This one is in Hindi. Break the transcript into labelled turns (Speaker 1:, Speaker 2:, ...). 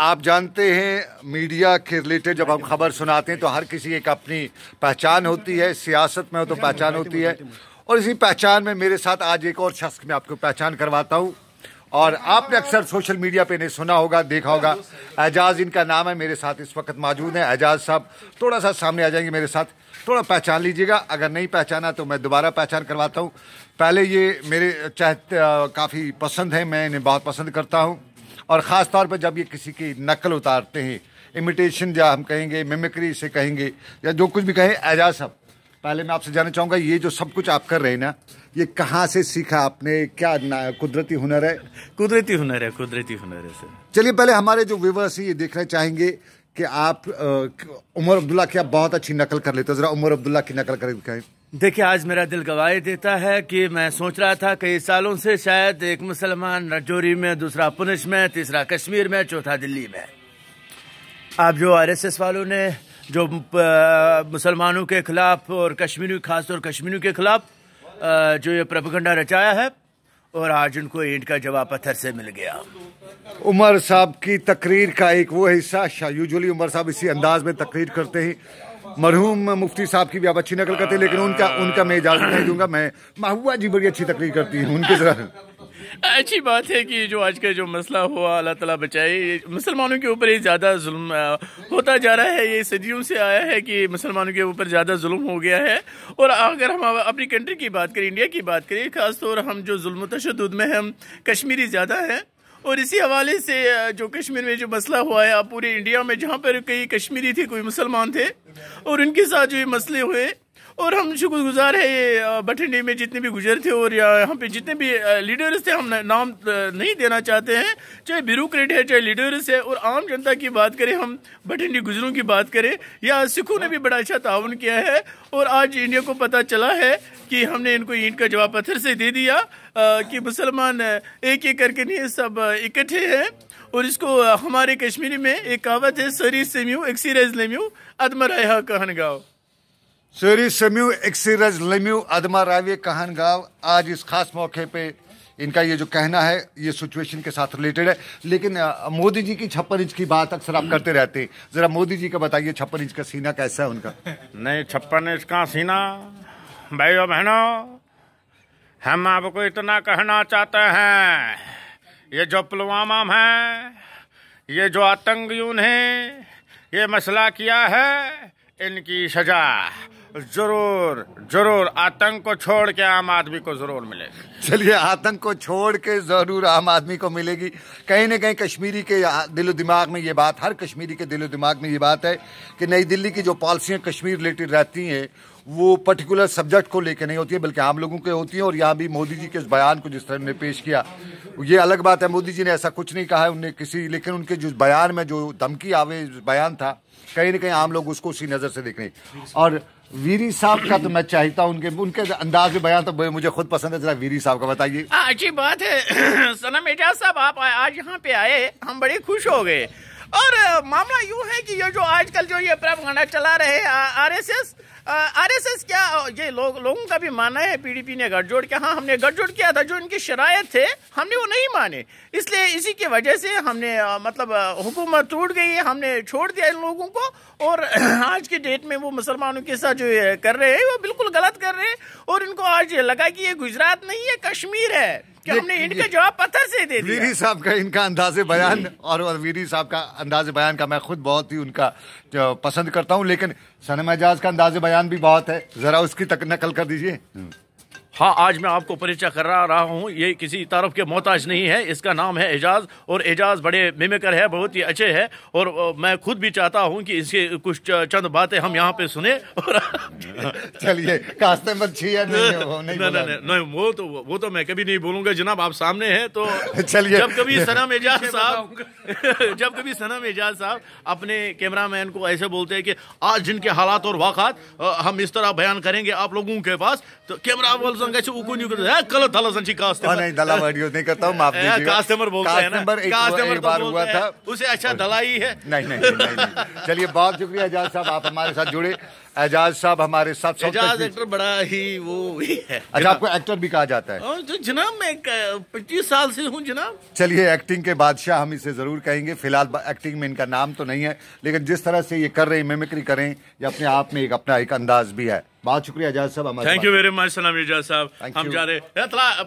Speaker 1: आप जानते हैं मीडिया के रिलेटेड जब हम खबर सुनाते हैं तो हर किसी एक अपनी पहचान होती है सियासत में हो तो पहचान होती है और इसी पहचान में मेरे साथ आज एक और शख्स में आपको पहचान करवाता हूँ और आपने अक्सर सोशल मीडिया पे इन्हें सुना होगा देखा होगा एजाज इनका नाम है मेरे साथ इस वक्त मौजूद है एजाज साहब थोड़ा सा सामने आ जाएंगे मेरे साथ थोड़ा पहचान लीजिएगा अगर नहीं पहचाना तो मैं दोबारा पहचान करवाता हूँ पहले ये मेरे चाहते काफ़ी पसंद है मैं इन्हें बहुत पसंद करता हूँ और ख़ास तौर पर जब ये किसी की नकल उतारते हैं इमिटेशन या हम कहेंगे मिमिक्री से कहेंगे या जो कुछ भी कहें एजाज साहब पहले मैं आपसे जानना चाहूँगा ये जो सब कुछ आप कर रहे हैं ना ये कहाँ से सीखा आपने क्या कुदरती हुनर है
Speaker 2: कुदरती हुनर है कुदरती हुनर है सर
Speaker 1: चलिए पहले हमारे जो व्यूवर्स ये देखना चाहेंगे कि आप उमर अब्दुल्ला की आप बहुत अच्छी नकल कर लेते हो ज़रा उमर अब्दुल्ला की नकल कर दिखाएं
Speaker 2: देखिए आज मेरा दिल गवाही देता है कि मैं सोच रहा था कई सालों से शायद एक मुसलमान रजौरी में दूसरा पुनिश में तीसरा कश्मीर में चौथा दिल्ली में आप जो आरएसएस वालों ने जो मुसलमानों के खिलाफ और कश्मीरी खासतौर कश्मीरियों के खिलाफ जो ये प्रभगंडा रचाया है और आज उनको ईंट का जवाब पत्थर से मिल गया
Speaker 1: उमर साहब की तकरीर का एक वो हिस्सा यूजली उमर साहब इसी अंदाज में तकरीर करते हैं मरहूम मुफ्ती साहब की भी आप अच्छी नकल करते लेकिन उनका उनका मैं इजाजत नहीं दूंगा मैं महुआ जी बड़ी अच्छी तकलीफ करती हूँ उनके जरा
Speaker 2: अच्छी बात है कि जो आज का जो मसला हुआ अल्लाह ताला बचाए मुसलमानों के ऊपर ही ज़्यादा जुल्म होता जा रहा है ये सदियों से आया है कि मुसलमानों के ऊपर ज़्यादा जुल्म हो गया है और अगर हम अपनी कंट्री की बात करें इंडिया की बात करें ख़ासतौर हम जो जुल्म तशद में हम कश्मीरी ज़्यादा है और इसी हवाले से जो कश्मीर में जो मसला हुआ है आप पूरे इंडिया में जहाँ पर कई कश्मीरी थे कोई मुसलमान थे और उनके साथ जो ये मसले हुए और हम शुक्रगुजार है ये बठिंडे में जितने भी गुजर थे और यहाँ पे जितने भी लीडर्स थे हम नाम नहीं देना चाहते हैं चाहे ब्यूरोक्रेट है चाहे लीडर्स है और आम जनता की बात करें हम बठिंडी गुजरों की बात करें या सिखों ने भी बड़ा अच्छा ताउन किया है और आज इंडिया को पता चला है कि हमने इनको ईंट का जवाब पत्थर से दे दिया आ, कि मुसलमान एक एक करके नहीं सब इकट्ठे हैं और इसको हमारे कश्मीरी में एक कहावत है सरी सेम्यू एक्सीरज लेम्यू अदमराया कहन गाँव
Speaker 1: सरी सेम्यू एक्सीरज लेम्यू अदमा रावे कहन गाँव आज इस खास मौके पे इनका ये जो कहना है ये सिचुएशन के साथ रिलेटेड है लेकिन मोदी जी की छप्पन इंच की बात अक्सर आप करते रहते हैं जरा मोदी जी का बताइए छप्पन इंच का सीना कैसा है उनका
Speaker 2: नहीं छप्पन इंच का सीना भाई और बहनों हम आपको इतना कहना चाहते हैं ये जो पुलवामा है ये जो आतंक यून ये मसला किया है इनकी सजा जरूर जरूर आतंक को छोड़ के आम आदमी को जरूर मिलेगी
Speaker 1: चलिए आतंक को छोड़ के जरूर आम आदमी को मिलेगी कहीं ना कहीं कश्मीरी के दिलो दिमाग में ये बात हर कश्मीरी के दिलो दिमाग में ये बात है कि नई दिल्ली की जो पॉलिसियाँ कश्मीर रिलेटेड रहती हैं वो पर्टिकुलर सब्जेक्ट को लेकर नहीं होती है बल्कि आम लोगों के होती हैं और यहाँ भी मोदी जी के इस बयान को जिस तरह ने पेश किया ये अलग बात है मोदी जी ने ऐसा कुछ नहीं कहा है उनने किसी लेकिन उनके जो बयान में जो धमकी आवे बयान था कहीं ना कहीं आम लोग उसको उसी नज़र से देख रहे हैं और वीरी साहब का तो मैं चाहता हूँ उनके उनके अंदाज बयान तो मुझे खुद पसंद है जरा वीरी साहब का बताइए
Speaker 2: हाँ, अच्छी बात है सनम एजाज साहब आप आज यहाँ पे आए हम बड़े खुश हो गए और मामला यूँ है कि ये जो आजकल जो ये प्रप गाना चला रहे आरएसएस आरएसएस क्या ये लोग लोगों का भी माना है पीडीपी ने गठजोड़ किया हाँ हमने गठजोड़ किया था जो इनकी शरायत थे हमने वो नहीं माने इसलिए इसी की वजह से हमने मतलब हुकूमत टूट गई हमने छोड़ दिया इन लोगों को और आज के डेट में वो मुसलमानों के साथ जो कर रहे हैं वो बिल्कुल गलत कर रहे हैं और इनको आज लगा कि ये गुजरात नहीं है कश्मीर है कि हमने इनका जवाब पत्थर से दे
Speaker 1: दिया वीरी साहब का इनका अंदाजे बयान और वीरी साहब का अंदाजे बयान का मैं खुद बहुत ही उनका पसंद करता हूँ लेकिन सन एजाज का अंदाजे बयान भी बहुत है जरा उसकी तक नकल कर दीजिए
Speaker 2: हाँ आज मैं आपको परिचय करा रहा हूँ ये किसी तारफ के मोहताज नहीं है इसका नाम है एजाज और एजाज बड़े मिमिकर है बहुत ही अच्छे है और मैं खुद भी चाहता हूँ कि इसके कुछ चंद बातें हम यहाँ पे सुने और
Speaker 1: चलिए कास्ते मत नहीं नहीं वो नहीं नहीं, नहीं,
Speaker 2: नहीं वो तो वो तो मैं कभी नहीं बोलूंगा जनाब आप सामने हैं तो चलिए जब कभी सनम एजाज साहब जब कभी सनम एजाज साहब अपने मैन को ऐसे बोलते हैं कि आज जिनके हालात और वाकत हम इस तरह बयान करेंगे आप लोगों के पास तो कैमरा बोल कस्टमर कैसे उको नहीं करता है गलत धला संची कस्टमर नहीं धला
Speaker 1: वर्ड यूज नहीं करता हूं
Speaker 2: माफ कीजिएगा कस्टमर बोलता है ना कस्टमर एक बार हुआ था उसे अच्छा धलाई है
Speaker 1: नहीं नहीं चलिए बहुत शुक्रिया आजाद साहब आप हमारे साथ जुड़े एजाज साहब हमारे साथ एजाज एक्टर
Speaker 2: बड़ा ही वो है अच्छा
Speaker 1: आपको एक्टर भी कहा जाता
Speaker 2: है तो जनाब मैं पच्चीस साल से हूँ जनाब
Speaker 1: चलिए एक्टिंग के बादशाह हम इसे जरूर कहेंगे फिलहाल एक्टिंग में इनका नाम तो नहीं है लेकिन जिस तरह से ये कर रहे हैं मेमिक्री करें ये अपने आप में एक अपना एक अंदाज भी है बहुत शुक्रिया एजाज साहब थैंक
Speaker 2: यू वेरी मच सलाम एजाज साहब हम जा रहे